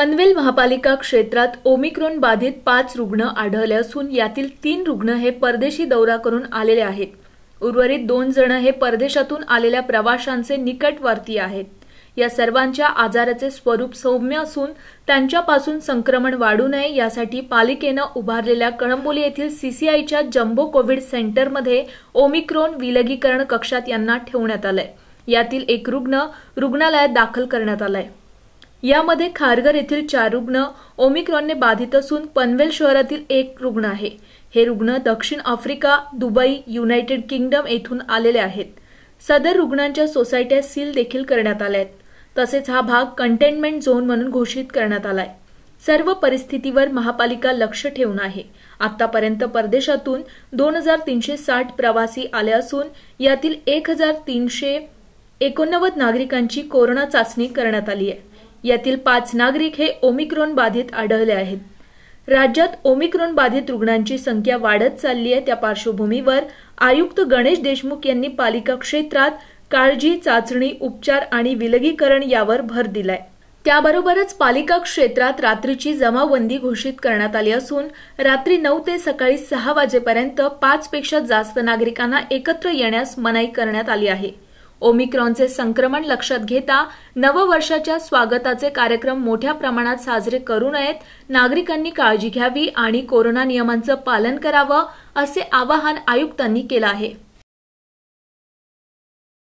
पनवेल महापालिका क्षेत्रात ओमिक्रॉन बाधित पाच रुग्ण आढळले असून यातील तीन रुग्ण हे परदेशी दौरा करून आलेले आहेत उर्वरित दोन जण हे परदेशातून आलेल्या प्रवाशांचे निकटवर्ती आहेत या सर्वांच्या आजाराचे स्वरूप सौम्य असून त्यांच्यापासून संक्रमण वाढू नये यासाठी पालिकेनं उभारलेल्या कळंबोली येथील सीसीआयच्या जम्बो कोविड सेंटरमध्ये ओमिक्रॉन विलगीकरण कक्षात यांना ठेवण्यात आलंय यातील एक रुग्ण रुग्णालयात दाखल करण्यात आलाय यामध्ये खारघर येथील चार रुग्ण ओमिक्रॉनने बाधित असून पनवेल शहरातील एक रुग्ण आहे हे रुग्ण दक्षिण आफ्रिका दुबई युनायटेड किंगडम येथून आलेले आहेत सदर रुग्णांच्या सोसायट्या सील देखील करण्यात आल्या आहेत तसेच हा भाग कंटेनमेंट झोन म्हणून घोषित करण्यात आलाय सर्व परिस्थितीवर महापालिका लक्ष ठेवून आहे आतापर्यंत परदेशातून दोन हजार तीनशे साठ प्रवासी आले असून यातील एक हजार तीनशे एकोणनव्वद नागरिकांची कोरोना चाचणी करण्यात आली आहे यातील पाच नागरिक हे ओमिक्रॉन बाधित आढळले आहेत राज्यात ओमिक्रॉन बाधित रुग्णांची संख्या वाढत चालली आहे त्या पार्श्वभूमीवर आयुक्त गणेश देशमुख यांनी पालिका क्षेत्रात काळजी चाचणी उपचार आणि विलगीकरण यावर भर दिलाय त्याबरोबरच पालिका क्षेत्रात रात्रीची जमावबंदी घोषित करण्यात आली असून रात्री नऊ ते सकाळी सहा वाजेपर्यंत पाचपेक्षा जास्त नागरिकांना एकत्र येण्यास मनाई करण्यात आली आहे ओमिक्रॉनचे संक्रमण लक्षात घेता नववर्षाच्या स्वागताचे कार्यक्रम मोठ्या प्रमाणात साजरे करू नयेत नागरिकांनी काळजी घ्यावी आणि कोरोना नियमांचं पालन करावं असे आवाहन आयुक्तांनी केलं आहे